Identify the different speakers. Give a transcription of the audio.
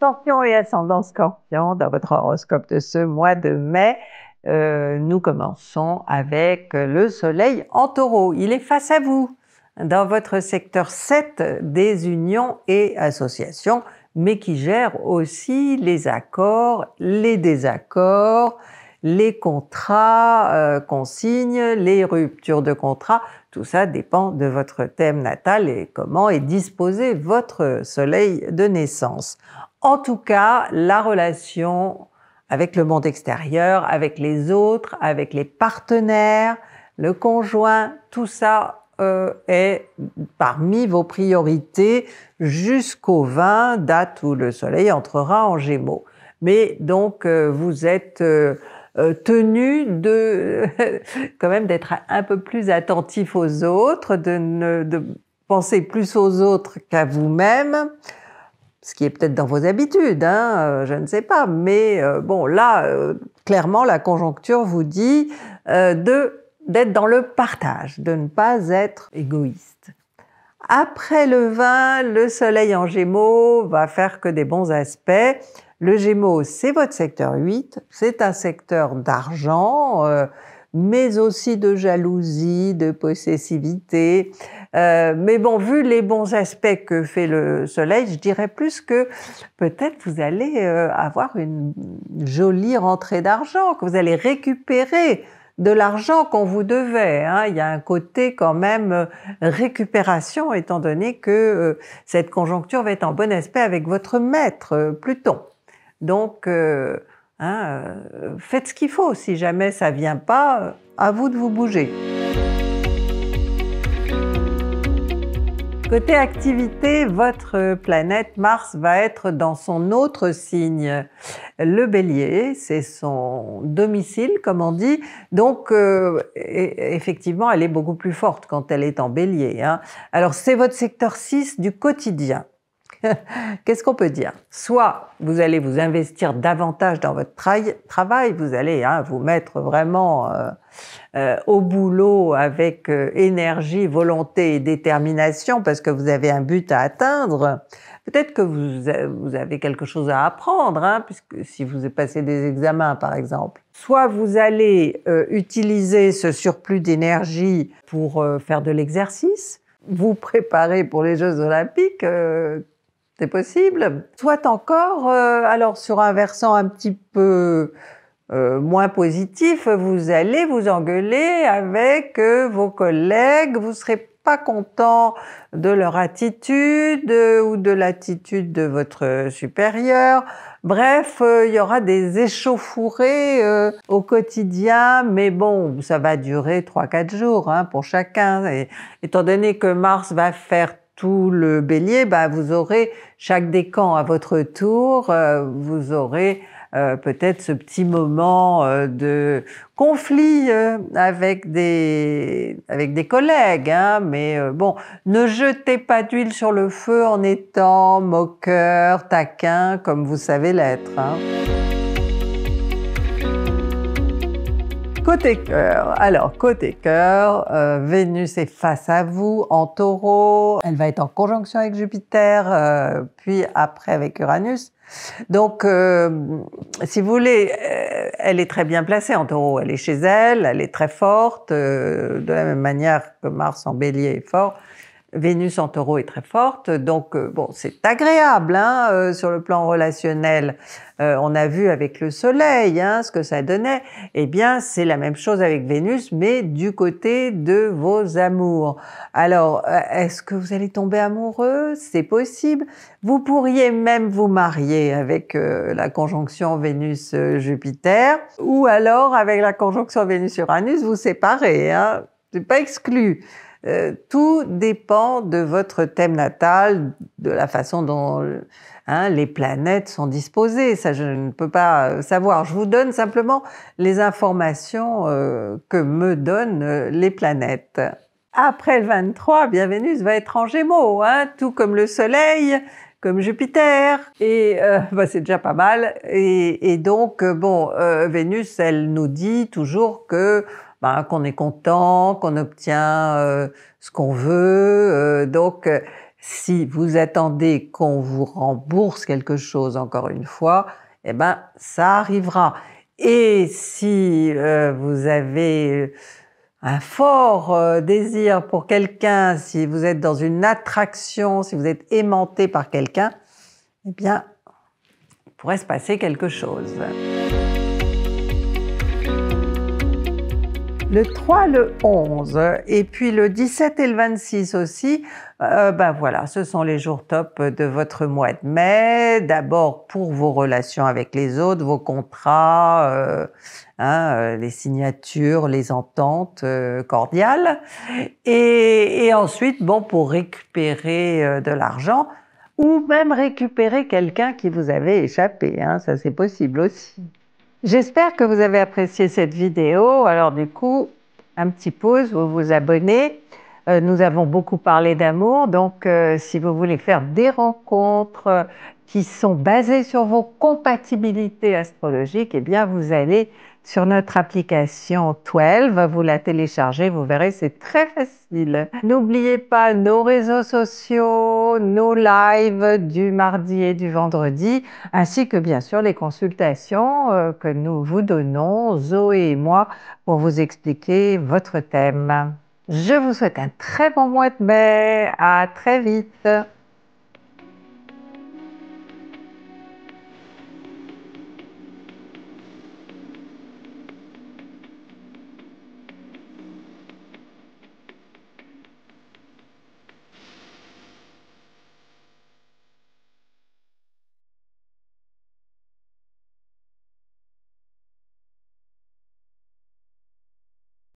Speaker 1: Scorpion et ascendant Scorpion, dans votre horoscope de ce mois de mai, euh, nous commençons avec le Soleil en taureau. Il est face à vous dans votre secteur 7 des unions et associations, mais qui gère aussi les accords, les désaccords, les contrats, euh, consignes, les ruptures de contrats. Tout ça dépend de votre thème natal et comment est disposé votre soleil de naissance. En tout cas, la relation avec le monde extérieur, avec les autres, avec les partenaires, le conjoint, tout ça euh, est parmi vos priorités jusqu'au 20, date où le soleil entrera en gémeaux. Mais donc, euh, vous êtes... Euh, tenu de quand même d'être un peu plus attentif aux autres, de, ne, de penser plus aux autres qu'à vous-même, ce qui est peut-être dans vos habitudes, hein, euh, je ne sais pas. Mais euh, bon, là, euh, clairement, la conjoncture vous dit de d'être dans le partage, de ne pas être égoïste. Après le vin, le soleil en gémeaux va faire que des bons aspects. Le gémeaux, c'est votre secteur 8, c'est un secteur d'argent mais aussi de jalousie, de possessivité. Euh, mais bon, vu les bons aspects que fait le soleil, je dirais plus que peut-être vous allez euh, avoir une jolie rentrée d'argent, que vous allez récupérer de l'argent qu'on vous devait. Hein. Il y a un côté quand même euh, récupération, étant donné que cette conjoncture va être en bon aspect avec votre maître, Pluton. Donc, Hein, euh, faites ce qu'il faut. Si jamais ça vient pas, euh, à vous de vous bouger. Côté activité, votre planète Mars va être dans son autre signe, le bélier, c'est son domicile comme on dit, donc euh, effectivement elle est beaucoup plus forte quand elle est en bélier. Hein. Alors c'est votre secteur 6 du quotidien, Qu'est-ce qu'on peut dire Soit vous allez vous investir davantage dans votre travail, vous allez hein, vous mettre vraiment euh, euh, au boulot avec euh, énergie, volonté et détermination parce que vous avez un but à atteindre. Peut-être que vous, avez quelque chose à apprendre, hein, puisque si vous passé des examens par exemple. Soit vous allez utiliser ce surplus d'énergie pour faire de l'exercice, vous préparer pour les Jeux olympiques c'est possible, soit encore, euh, alors sur un versant un petit peu euh, moins positif, vous allez vous engueuler avec euh, vos collègues, vous serez pas content de leur attitude ou de l'attitude de votre supérieur. Bref, il y aura des échauffourées au quotidien, mais bon, ça va durer 3-4 jours hein, pour chacun. Et, étant donné que Mars va faire tout le bélier, bah, vous aurez chaque décan à votre tour, euh, vous aurez euh, peut-être ce petit moment euh, de conflit avec des avec des collègues, hein, mais bon, ne jetez pas d'huile sur le feu en étant moqueur, taquin, comme vous savez l'être. Hein. Côté cœur, alors côté cœur, euh, Vénus est face à vous en taureau, elle va être en conjonction avec Jupiter, euh, puis après avec Uranus. Donc, euh, si vous voulez, elle est très bien placée en taureau, elle est chez elle, elle est très forte, de la même manière que Mars en bélier est fort. Vénus en taureau est très forte, donc euh, bon, c'est agréable hein, euh, sur le plan relationnel. Euh, on a vu avec le Soleil hein, ce que ça donnait. Eh bien, c'est la même chose avec Vénus, mais du côté de vos amours. Alors, est-ce que vous allez tomber amoureux C'est possible. Vous pourriez même vous marier avec la conjonction Vénus-Jupiter, ou alors avec la conjonction Vénus-Uranus, vous séparer. Hein c'est pas exclu. Euh, tout dépend de votre thème natal, de la façon dont hein, les planètes sont disposées. Ça, je ne peux pas euh, savoir. Je vous donne simplement les informations euh, que me donnent les planètes. Après le 23, bien Vénus va être en Gémeaux, hein, tout comme le Soleil, comme Jupiter, et bah, c'est déjà pas mal. Et, et donc, bon, Vénus, elle nous dit toujours que ben qu'on est content, qu'on obtient euh, ce qu'on veut. Euh, donc, euh, si vous attendez qu'on vous rembourse quelque chose, encore une fois, eh ben, ça arrivera. Et si vous avez un fort désir pour quelqu'un, si vous êtes dans une attraction, si vous êtes aimanté par quelqu'un, eh bien, il pourrait se passer quelque chose. le 3, le 11, et puis le 17 et le 26 aussi. Euh, ben voilà, ce sont les jours top de votre mois de mai. D'abord pour vos relations avec les autres, vos contrats, euh, hein, euh, les signatures, les ententes cordiales. Et, ensuite, bon, pour récupérer de l'argent ou même récupérer quelqu'un qui vous avait échappé. Hein. ça, c'est possible aussi. J'espère que vous avez apprécié cette vidéo. Alors du coup, un petit pouce, vous vous abonnez. Euh, nous avons beaucoup parlé d'amour, donc euh, si vous voulez faire des rencontres euh, qui sont basées sur vos compatibilités astrologiques, eh bien vous allez sur notre application 12. Vous la téléchargez, vous verrez, c'est très facile. N'oubliez pas nos réseaux sociaux, nos lives du mardi et du vendredi, ainsi que bien sûr les consultations euh, que nous vous donnons, Zoé et moi, pour vous expliquer votre thème. Je vous souhaite un très bon mois de mai. À très vite.